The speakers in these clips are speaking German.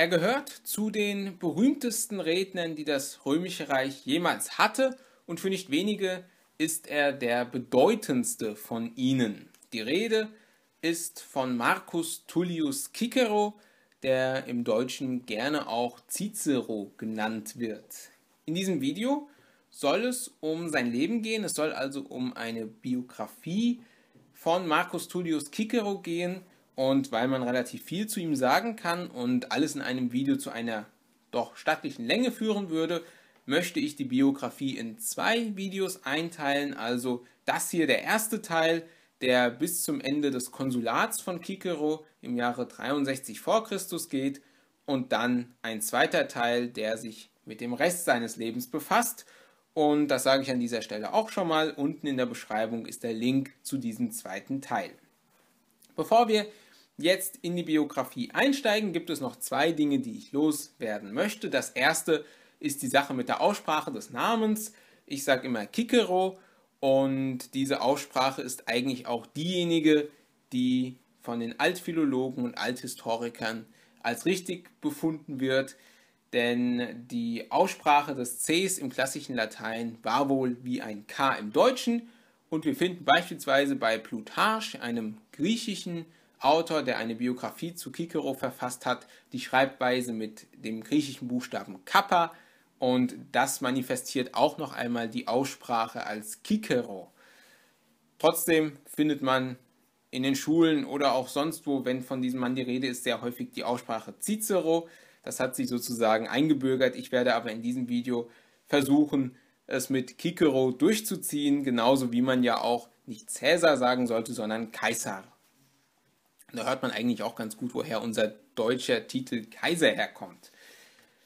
Er gehört zu den berühmtesten Rednern, die das Römische Reich jemals hatte, und für nicht wenige ist er der bedeutendste von ihnen. Die Rede ist von Marcus Tullius Cicero, der im Deutschen gerne auch Cicero genannt wird. In diesem Video soll es um sein Leben gehen, es soll also um eine Biografie von Marcus Tullius Cicero gehen, und weil man relativ viel zu ihm sagen kann und alles in einem Video zu einer doch stattlichen Länge führen würde, möchte ich die Biografie in zwei Videos einteilen. Also das hier der erste Teil, der bis zum Ende des Konsulats von Kikero im Jahre 63 vor Christus geht und dann ein zweiter Teil, der sich mit dem Rest seines Lebens befasst. Und das sage ich an dieser Stelle auch schon mal. Unten in der Beschreibung ist der Link zu diesem zweiten Teil. Bevor wir jetzt in die Biografie einsteigen, gibt es noch zwei Dinge, die ich loswerden möchte. Das erste ist die Sache mit der Aussprache des Namens. Ich sage immer Kikero und diese Aussprache ist eigentlich auch diejenige, die von den Altphilologen und Althistorikern als richtig befunden wird, denn die Aussprache des Cs im klassischen Latein war wohl wie ein K im Deutschen und wir finden beispielsweise bei Plutarch, einem griechischen Autor, der eine Biografie zu Kikero verfasst hat, die Schreibweise mit dem griechischen Buchstaben Kappa und das manifestiert auch noch einmal die Aussprache als Kikero. Trotzdem findet man in den Schulen oder auch sonst wo, wenn von diesem Mann die Rede ist, sehr häufig die Aussprache Cicero. Das hat sich sozusagen eingebürgert. Ich werde aber in diesem Video versuchen, es mit Kikero durchzuziehen, genauso wie man ja auch nicht Cäsar sagen sollte, sondern Kaiser. Da hört man eigentlich auch ganz gut, woher unser deutscher Titel Kaiser herkommt.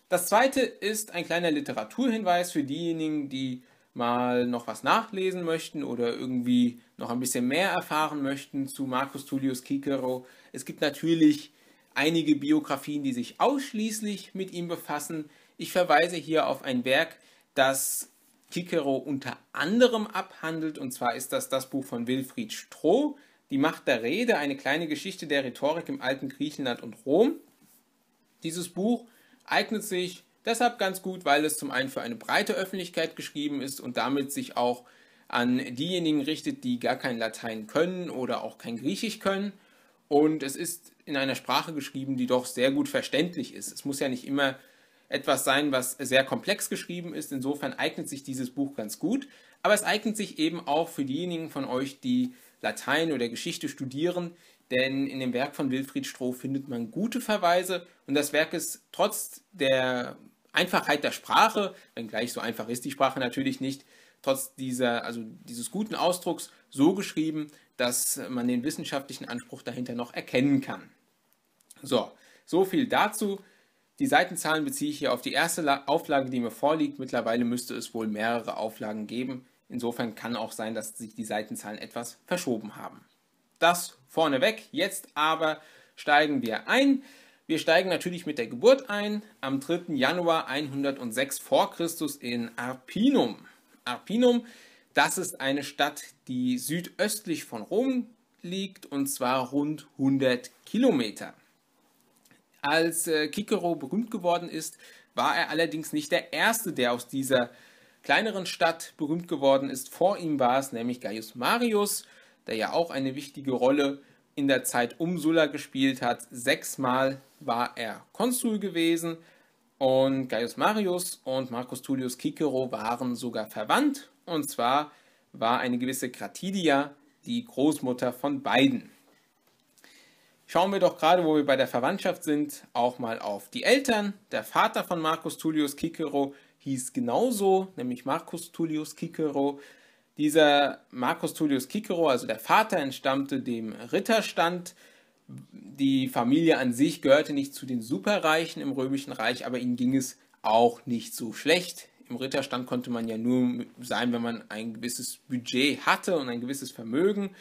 Das zweite ist ein kleiner Literaturhinweis für diejenigen, die mal noch was nachlesen möchten oder irgendwie noch ein bisschen mehr erfahren möchten zu Marcus Tullius Cicero. Es gibt natürlich einige Biografien, die sich ausschließlich mit ihm befassen. Ich verweise hier auf ein Werk, das Cicero unter anderem abhandelt, und zwar ist das das Buch von Wilfried Stroh, die Macht der Rede, eine kleine Geschichte der Rhetorik im alten Griechenland und Rom. Dieses Buch eignet sich deshalb ganz gut, weil es zum einen für eine breite Öffentlichkeit geschrieben ist und damit sich auch an diejenigen richtet, die gar kein Latein können oder auch kein Griechisch können. Und es ist in einer Sprache geschrieben, die doch sehr gut verständlich ist. Es muss ja nicht immer etwas sein, was sehr komplex geschrieben ist. Insofern eignet sich dieses Buch ganz gut. Aber es eignet sich eben auch für diejenigen von euch, die Latein oder Geschichte studieren, denn in dem Werk von Wilfried Stroh findet man gute Verweise und das Werk ist trotz der Einfachheit der Sprache, wenngleich so einfach ist die Sprache natürlich nicht, trotz dieser, also dieses guten Ausdrucks so geschrieben, dass man den wissenschaftlichen Anspruch dahinter noch erkennen kann. So, so viel dazu. Die Seitenzahlen beziehe ich hier auf die erste Auflage, die mir vorliegt. Mittlerweile müsste es wohl mehrere Auflagen geben. Insofern kann auch sein, dass sich die Seitenzahlen etwas verschoben haben. Das vorneweg. Jetzt aber steigen wir ein. Wir steigen natürlich mit der Geburt ein, am 3. Januar 106 v. Chr. in Arpinum. Arpinum, das ist eine Stadt, die südöstlich von Rom liegt, und zwar rund 100 Kilometer. Als äh, Cicero berühmt geworden ist, war er allerdings nicht der Erste, der aus dieser äh, kleineren Stadt berühmt geworden ist. Vor ihm war es nämlich Gaius Marius, der ja auch eine wichtige Rolle in der Zeit um Sulla gespielt hat. Sechsmal war er Konsul gewesen und Gaius Marius und Marcus Tullius Cicero waren sogar verwandt. Und zwar war eine gewisse Gratidia die Großmutter von beiden. Schauen wir doch gerade, wo wir bei der Verwandtschaft sind, auch mal auf die Eltern. Der Vater von Marcus Tullius Cicero hieß genauso, nämlich Marcus Tullius Cicero. Dieser Marcus Tullius Cicero, also der Vater, entstammte dem Ritterstand. Die Familie an sich gehörte nicht zu den Superreichen im Römischen Reich, aber ihnen ging es auch nicht so schlecht. Im Ritterstand konnte man ja nur sein, wenn man ein gewisses Budget hatte und ein gewisses Vermögen.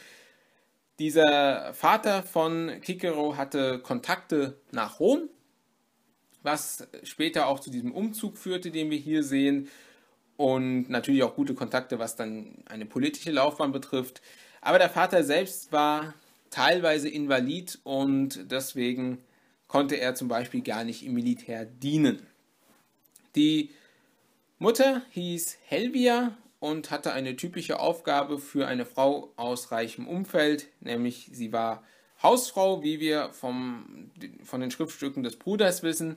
Dieser Vater von Cicero hatte Kontakte nach Rom was später auch zu diesem Umzug führte, den wir hier sehen. Und natürlich auch gute Kontakte, was dann eine politische Laufbahn betrifft. Aber der Vater selbst war teilweise invalid und deswegen konnte er zum Beispiel gar nicht im Militär dienen. Die Mutter hieß Helvia und hatte eine typische Aufgabe für eine Frau aus reichem Umfeld, nämlich sie war Hausfrau, wie wir vom, von den Schriftstücken des Bruders wissen.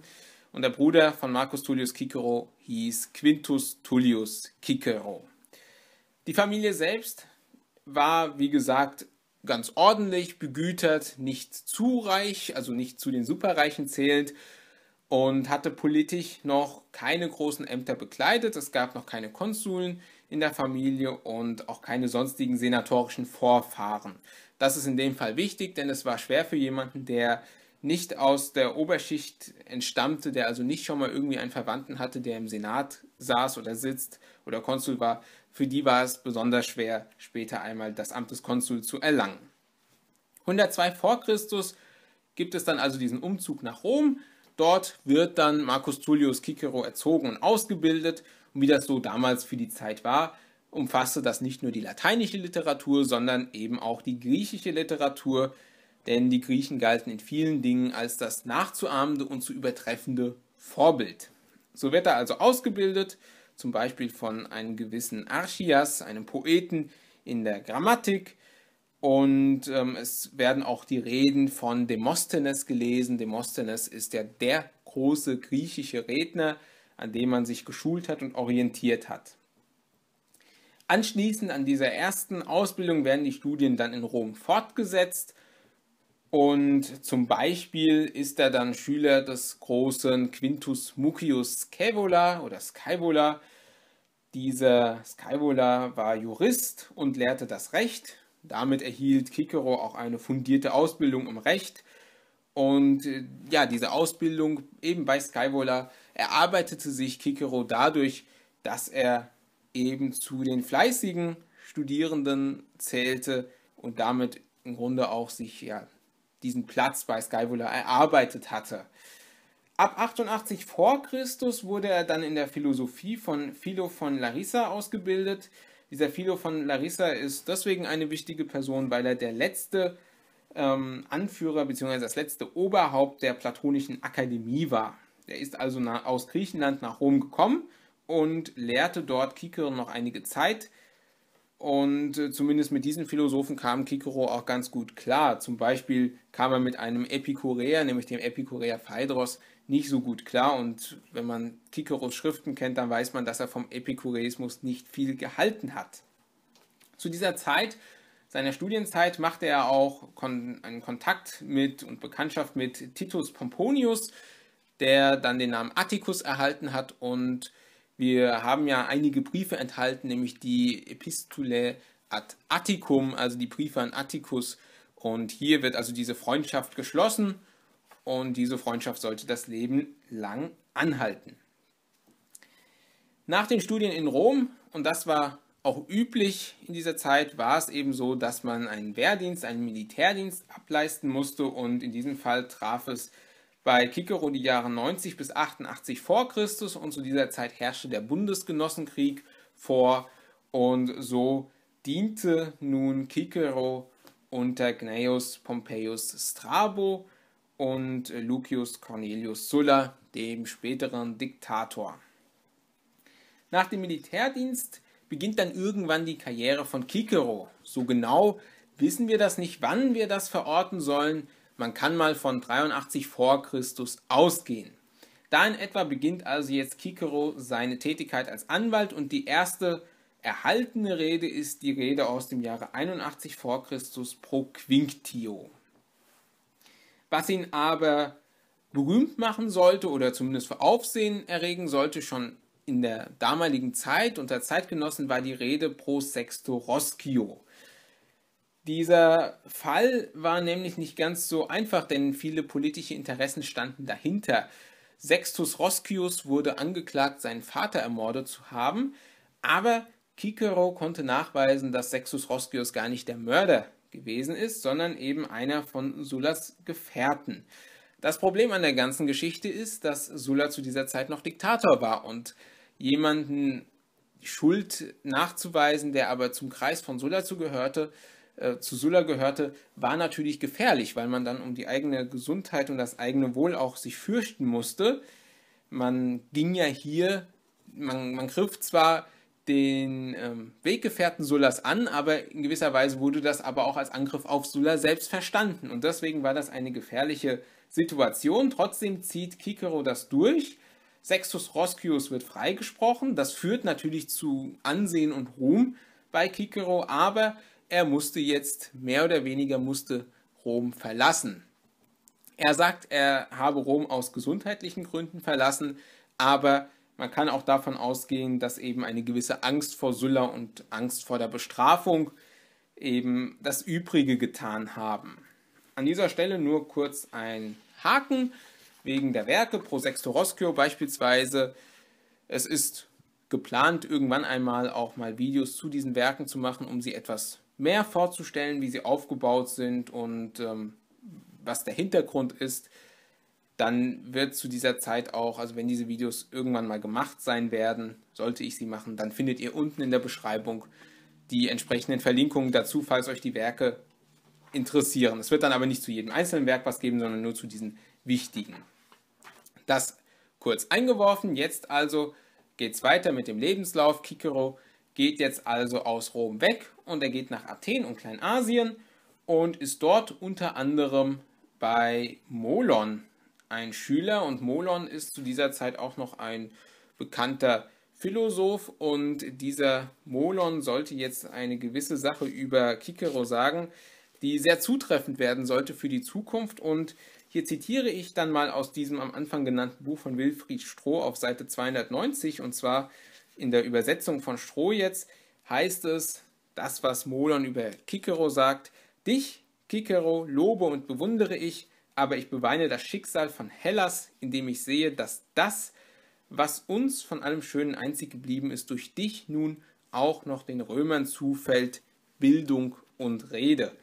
Und der Bruder von Marcus Tullius Cicero hieß Quintus Tullius Cicero. Die Familie selbst war, wie gesagt, ganz ordentlich, begütert, nicht zu reich, also nicht zu den Superreichen zählend und hatte politisch noch keine großen Ämter bekleidet. Es gab noch keine Konsuln in der Familie und auch keine sonstigen senatorischen Vorfahren. Das ist in dem Fall wichtig, denn es war schwer für jemanden, der nicht aus der Oberschicht entstammte, der also nicht schon mal irgendwie einen Verwandten hatte, der im Senat saß oder sitzt oder Konsul war, für die war es besonders schwer, später einmal das Amt des Konsuls zu erlangen. 102 vor Christus gibt es dann also diesen Umzug nach Rom. Dort wird dann Marcus Tullius Cicero erzogen und ausgebildet. Und wie das so damals für die Zeit war, umfasste das nicht nur die lateinische Literatur, sondern eben auch die griechische Literatur, denn die Griechen galten in vielen Dingen als das nachzuahmende und zu übertreffende Vorbild. So wird er also ausgebildet, zum Beispiel von einem gewissen Archias, einem Poeten in der Grammatik, und ähm, es werden auch die Reden von Demosthenes gelesen. Demosthenes ist ja der große griechische Redner, an dem man sich geschult hat und orientiert hat. Anschließend an dieser ersten Ausbildung werden die Studien dann in Rom fortgesetzt. Und zum Beispiel ist er dann Schüler des großen Quintus Mucius Scaevola oder Scaevola. Dieser Scaevola war Jurist und lehrte das Recht. Damit erhielt Cicero auch eine fundierte Ausbildung im Recht. Und äh, ja, diese Ausbildung eben bei Scaevola erarbeitete sich Cicero dadurch, dass er eben zu den fleißigen Studierenden zählte und damit im Grunde auch sich ja diesen Platz bei Skyvula erarbeitet hatte. Ab 88 vor Christus wurde er dann in der Philosophie von Philo von Larissa ausgebildet. Dieser Philo von Larissa ist deswegen eine wichtige Person, weil er der letzte ähm, Anführer bzw. das letzte Oberhaupt der Platonischen Akademie war. Er ist also nach, aus Griechenland nach Rom gekommen und lehrte dort Kikero noch einige Zeit. Und äh, zumindest mit diesen Philosophen kam Kikero auch ganz gut klar. Zum Beispiel kam er mit einem Epikureer, nämlich dem Epikureer Phaedros, nicht so gut klar. Und wenn man Kikeros Schriften kennt, dann weiß man, dass er vom Epikureismus nicht viel gehalten hat. Zu dieser Zeit, seiner Studienzeit, machte er auch einen Kontakt mit und Bekanntschaft mit Titus Pomponius, der dann den Namen Atticus erhalten hat und wir haben ja einige Briefe enthalten, nämlich die Epistulae ad Atticum, also die Briefe an Atticus. Und hier wird also diese Freundschaft geschlossen und diese Freundschaft sollte das Leben lang anhalten. Nach den Studien in Rom, und das war auch üblich in dieser Zeit, war es eben so, dass man einen Wehrdienst, einen Militärdienst ableisten musste und in diesem Fall traf es bei Cicero die Jahre 90 bis 88 vor Christus und zu dieser Zeit herrschte der Bundesgenossenkrieg vor und so diente nun Kikero unter Gnaeus Pompeius Strabo und Lucius Cornelius Sulla, dem späteren Diktator. Nach dem Militärdienst beginnt dann irgendwann die Karriere von Kikero. So genau wissen wir das nicht, wann wir das verorten sollen. Man kann mal von 83 vor Christus ausgehen. Da in etwa beginnt also jetzt Kikero seine Tätigkeit als Anwalt und die erste erhaltene Rede ist die Rede aus dem Jahre 81 vor Christus pro Quinctio. Was ihn aber berühmt machen sollte oder zumindest für Aufsehen erregen sollte, schon in der damaligen Zeit unter Zeitgenossen war die Rede pro Sexto Roscio. Dieser Fall war nämlich nicht ganz so einfach, denn viele politische Interessen standen dahinter. Sextus Roscius wurde angeklagt, seinen Vater ermordet zu haben, aber Kikero konnte nachweisen, dass Sextus Roscius gar nicht der Mörder gewesen ist, sondern eben einer von Sullas Gefährten. Das Problem an der ganzen Geschichte ist, dass Sulla zu dieser Zeit noch Diktator war und jemanden Schuld nachzuweisen, der aber zum Kreis von Sulla zugehörte, äh, zu Sulla gehörte, war natürlich gefährlich, weil man dann um die eigene Gesundheit und das eigene Wohl auch sich fürchten musste. Man ging ja hier, man, man griff zwar den ähm, Weggefährten Sullas an, aber in gewisser Weise wurde das aber auch als Angriff auf Sulla selbst verstanden. Und deswegen war das eine gefährliche Situation. Trotzdem zieht Kikero das durch. Sextus Roscius wird freigesprochen. Das führt natürlich zu Ansehen und Ruhm bei Kikero, aber er musste jetzt mehr oder weniger musste Rom verlassen. Er sagt, er habe Rom aus gesundheitlichen Gründen verlassen, aber man kann auch davon ausgehen, dass eben eine gewisse Angst vor Sulla und Angst vor der Bestrafung eben das Übrige getan haben. An dieser Stelle nur kurz ein Haken wegen der Werke Pro Sexto Roscio beispielsweise. Es ist geplant, irgendwann einmal auch mal Videos zu diesen Werken zu machen, um sie etwas mehr vorzustellen, wie sie aufgebaut sind und ähm, was der Hintergrund ist, dann wird zu dieser Zeit auch, also wenn diese Videos irgendwann mal gemacht sein werden, sollte ich sie machen, dann findet ihr unten in der Beschreibung die entsprechenden Verlinkungen dazu, falls euch die Werke interessieren. Es wird dann aber nicht zu jedem einzelnen Werk was geben, sondern nur zu diesen wichtigen. Das kurz eingeworfen. Jetzt also geht es weiter mit dem Lebenslauf. Kikero geht jetzt also aus Rom weg und er geht nach Athen und Kleinasien und ist dort unter anderem bei Molon ein Schüler und Molon ist zu dieser Zeit auch noch ein bekannter Philosoph und dieser Molon sollte jetzt eine gewisse Sache über Kikero sagen, die sehr zutreffend werden sollte für die Zukunft und hier zitiere ich dann mal aus diesem am Anfang genannten Buch von Wilfried Stroh auf Seite 290 und zwar in der Übersetzung von Stroh jetzt heißt es, das, was Molon über Kikero sagt, dich, Kikero, lobe und bewundere ich, aber ich beweine das Schicksal von Hellas, indem ich sehe, dass das, was uns von allem Schönen einzig geblieben ist, durch dich nun auch noch den Römern zufällt, Bildung und Rede.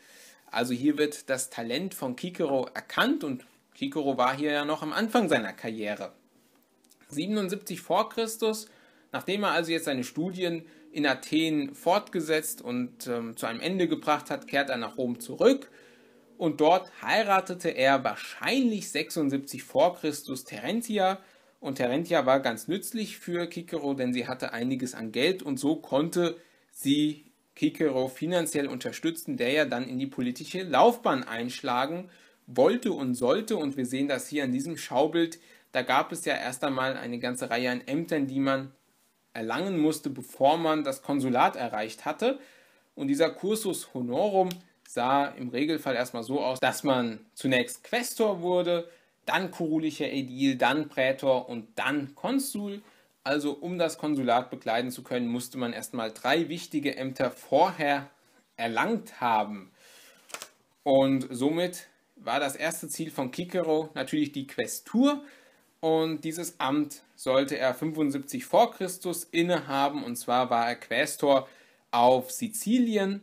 Also hier wird das Talent von Kikero erkannt und Kikero war hier ja noch am Anfang seiner Karriere. 77 vor Christus Nachdem er also jetzt seine Studien in Athen fortgesetzt und ähm, zu einem Ende gebracht hat, kehrt er nach Rom zurück und dort heiratete er wahrscheinlich 76 vor Christus Terentia und Terentia war ganz nützlich für Kikero, denn sie hatte einiges an Geld und so konnte sie Kikero finanziell unterstützen, der ja dann in die politische Laufbahn einschlagen wollte und sollte. Und wir sehen das hier an diesem Schaubild. Da gab es ja erst einmal eine ganze Reihe an Ämtern, die man erlangen musste, bevor man das Konsulat erreicht hatte. Und dieser Cursus Honorum sah im Regelfall erstmal so aus, dass man zunächst Quästor wurde, dann kurulischer Edil, dann Prätor und dann Konsul. Also um das Konsulat bekleiden zu können, musste man erstmal drei wichtige Ämter vorher erlangt haben. Und somit war das erste Ziel von Kikero natürlich die Questur. Und dieses Amt sollte er 75 vor Christus innehaben. Und zwar war er Quästor auf Sizilien.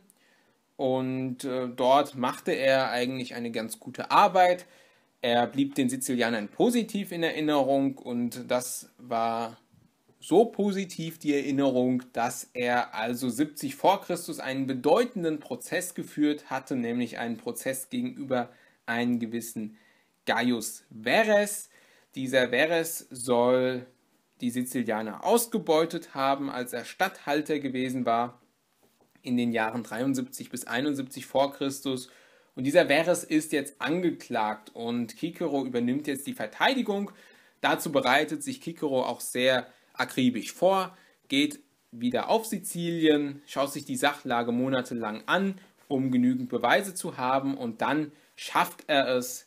Und äh, dort machte er eigentlich eine ganz gute Arbeit. Er blieb den Sizilianern positiv in Erinnerung. Und das war so positiv die Erinnerung, dass er also 70 vor Christus einen bedeutenden Prozess geführt hatte, nämlich einen Prozess gegenüber einem gewissen Gaius Verres. Dieser Verres soll die Sizilianer ausgebeutet haben, als er Statthalter gewesen war in den Jahren 73 bis 71 vor Christus. Und dieser Verres ist jetzt angeklagt und Kikero übernimmt jetzt die Verteidigung. Dazu bereitet sich Kikero auch sehr akribisch vor, geht wieder auf Sizilien, schaut sich die Sachlage monatelang an, um genügend Beweise zu haben und dann schafft er es,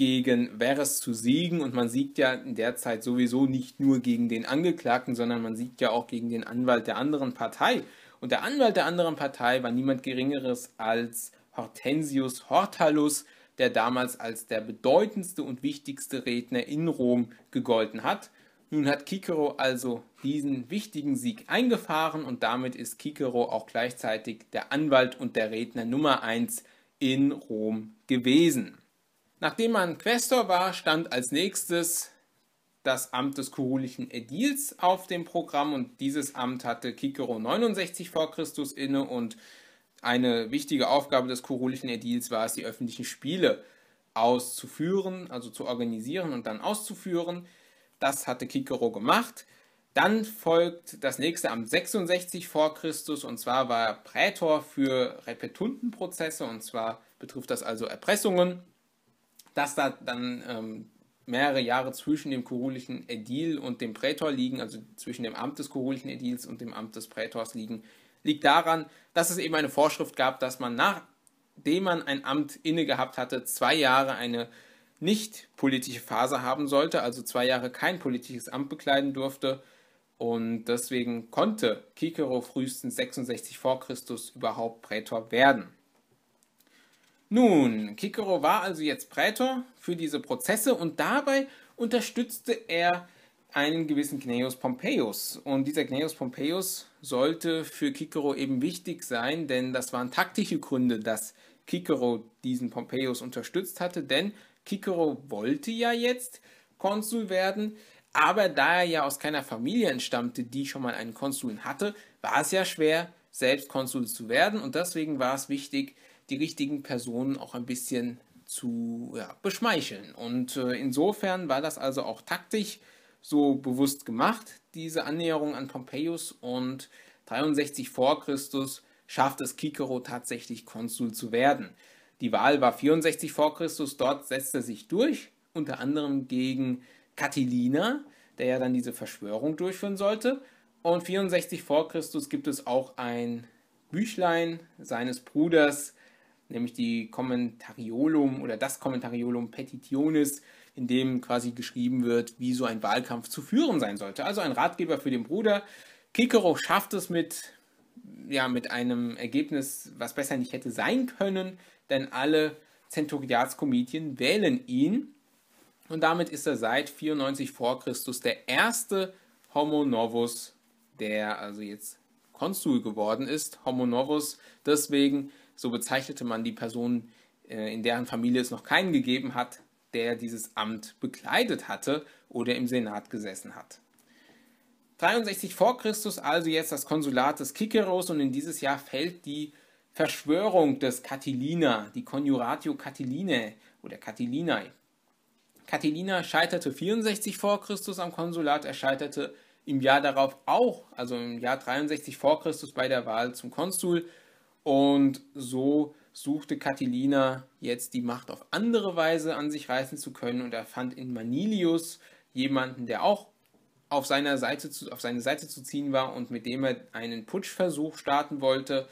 gegen Veres zu siegen. Und man siegt ja in der Zeit sowieso nicht nur gegen den Angeklagten, sondern man siegt ja auch gegen den Anwalt der anderen Partei. Und der Anwalt der anderen Partei war niemand Geringeres als Hortensius Hortalus, der damals als der bedeutendste und wichtigste Redner in Rom gegolten hat. Nun hat Kikero also diesen wichtigen Sieg eingefahren und damit ist Kikero auch gleichzeitig der Anwalt und der Redner Nummer 1 in Rom gewesen. Nachdem man Quästor war, stand als nächstes das Amt des kurulischen Ädils auf dem Programm und dieses Amt hatte Kikero 69 vor Christus inne und eine wichtige Aufgabe des kurulischen Ädils war es, die öffentlichen Spiele auszuführen, also zu organisieren und dann auszuführen. Das hatte Kikero gemacht. Dann folgt das nächste Amt 66 vor Christus und zwar war er Prätor für Repetuntenprozesse und zwar betrifft das also Erpressungen dass da dann ähm, mehrere Jahre zwischen dem kurulischen Ädil und dem Prätor liegen, also zwischen dem Amt des kurulischen Ädils und dem Amt des Prätors liegen, liegt daran, dass es eben eine Vorschrift gab, dass man nachdem man ein Amt inne gehabt hatte, zwei Jahre eine nicht politische Phase haben sollte, also zwei Jahre kein politisches Amt bekleiden durfte. Und deswegen konnte Kikero frühestens 66 v. Chr. überhaupt Prätor werden. Nun, Kikero war also jetzt Prätor für diese Prozesse und dabei unterstützte er einen gewissen Gnaeus Pompeius. Und dieser Gnaeus Pompeius sollte für Kikero eben wichtig sein, denn das waren taktische Gründe, dass Kikero diesen Pompeius unterstützt hatte, denn Kikero wollte ja jetzt Konsul werden, aber da er ja aus keiner Familie entstammte, die schon mal einen Konsul hatte, war es ja schwer, selbst Konsul zu werden und deswegen war es wichtig, die richtigen Personen auch ein bisschen zu ja, beschmeicheln. Und äh, insofern war das also auch taktisch so bewusst gemacht, diese Annäherung an Pompeius. Und 63 vor Christus schafft es Kikero tatsächlich Konsul zu werden. Die Wahl war 64 vor Christus, dort setzt er sich durch, unter anderem gegen Catilina, der ja dann diese Verschwörung durchführen sollte. Und 64 vor Christus gibt es auch ein Büchlein seines Bruders nämlich die Kommentariolum oder das Kommentariolum Petitionis, in dem quasi geschrieben wird, wie so ein Wahlkampf zu führen sein sollte. Also ein Ratgeber für den Bruder. Kikero schafft es mit, ja, mit einem Ergebnis, was besser nicht hätte sein können, denn alle Zenturiatskomedien wählen ihn. Und damit ist er seit 94 vor Christus der erste Homo novus, der also jetzt Konsul geworden ist, Homo novus. Deswegen so bezeichnete man die Person, äh, in deren Familie es noch keinen gegeben hat, der dieses Amt bekleidet hatte oder im Senat gesessen hat. 63 vor Christus also jetzt das Konsulat des Kikeros und in dieses Jahr fällt die Verschwörung des Catilina, die Conjuratio Catilinae oder Catilinae. Catilina scheiterte 64 vor Christus am Konsulat, er scheiterte im Jahr darauf auch, also im Jahr 63 vor Christus bei der Wahl zum Konsul und so suchte Catilina jetzt die Macht auf andere Weise an sich reißen zu können und er fand in Manilius jemanden, der auch auf, seiner Seite zu, auf seine Seite zu ziehen war und mit dem er einen Putschversuch starten wollte.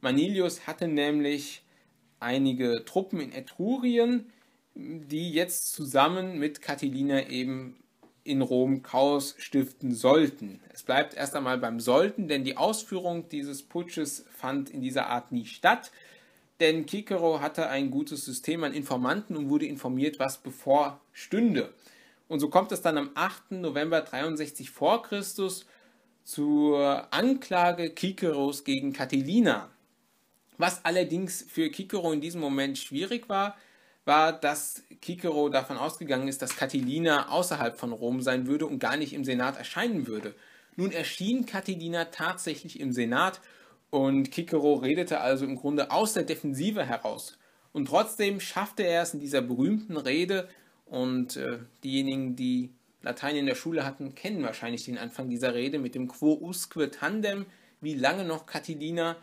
Manilius hatte nämlich einige Truppen in Etrurien, die jetzt zusammen mit Catilina eben in Rom Chaos stiften sollten. Es bleibt erst einmal beim sollten, denn die Ausführung dieses Putsches fand in dieser Art nie statt. Denn Kikero hatte ein gutes System an Informanten und wurde informiert, was bevorstünde. Und so kommt es dann am 8. November 63 vor Christus zur Anklage Kikeros gegen Catilina. Was allerdings für Kikero in diesem Moment schwierig war, war, dass Kikero davon ausgegangen ist, dass Catilina außerhalb von Rom sein würde und gar nicht im Senat erscheinen würde. Nun erschien Catilina tatsächlich im Senat und Kikero redete also im Grunde aus der Defensive heraus. Und trotzdem schaffte er es in dieser berühmten Rede, und äh, diejenigen, die Latein in der Schule hatten, kennen wahrscheinlich den Anfang dieser Rede mit dem Quo usque tandem, wie lange noch Catilina.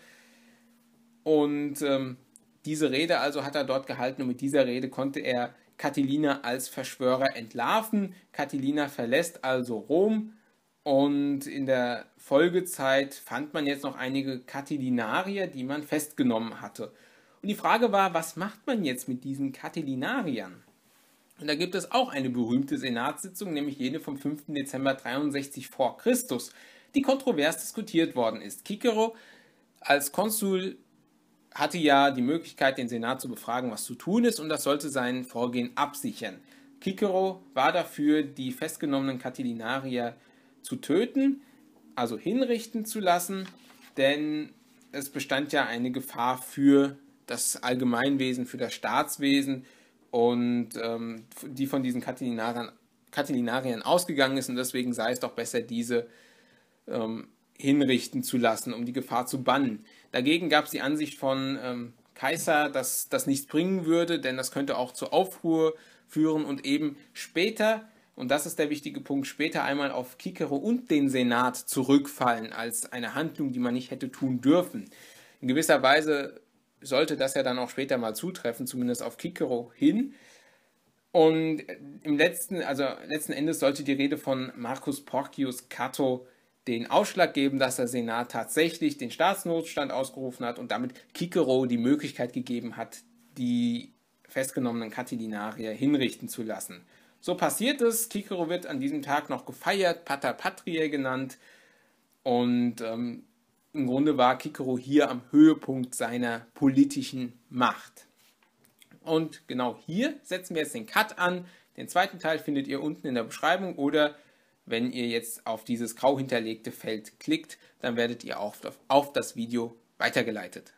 Und ähm, diese Rede also hat er dort gehalten und mit dieser Rede konnte er Catilina als Verschwörer entlarven. Catilina verlässt also Rom und in der Folgezeit fand man jetzt noch einige Catilinarier, die man festgenommen hatte. Und die Frage war, was macht man jetzt mit diesen Catilinariern? Und da gibt es auch eine berühmte Senatssitzung, nämlich jene vom 5. Dezember 63 vor Christus, die kontrovers diskutiert worden ist. Cicero als Konsul hatte ja die Möglichkeit, den Senat zu befragen, was zu tun ist, und das sollte sein Vorgehen absichern. Kikero war dafür, die festgenommenen Katilinarier zu töten, also hinrichten zu lassen, denn es bestand ja eine Gefahr für das Allgemeinwesen, für das Staatswesen und ähm, die von diesen Katilinariern, Catilinariern, ausgegangen ist und deswegen sei es doch besser, diese ähm, hinrichten zu lassen, um die Gefahr zu bannen. Dagegen gab es die Ansicht von ähm, Kaiser, dass das nichts bringen würde, denn das könnte auch zu Aufruhr führen und eben später, und das ist der wichtige Punkt, später einmal auf Kikero und den Senat zurückfallen als eine Handlung, die man nicht hätte tun dürfen. In gewisser Weise sollte das ja dann auch später mal zutreffen, zumindest auf Kikero hin. Und im letzten, also letzten Endes sollte die Rede von Marcus Porcius Cato den Ausschlag geben, dass der Senat tatsächlich den Staatsnotstand ausgerufen hat und damit Kikero die Möglichkeit gegeben hat, die festgenommenen Katilinarier hinrichten zu lassen. So passiert es. Kikero wird an diesem Tag noch gefeiert, Pater Patriae genannt. Und ähm, im Grunde war Kikero hier am Höhepunkt seiner politischen Macht. Und genau hier setzen wir jetzt den Cut an. Den zweiten Teil findet ihr unten in der Beschreibung oder wenn ihr jetzt auf dieses grau hinterlegte Feld klickt, dann werdet ihr auf, auf das Video weitergeleitet.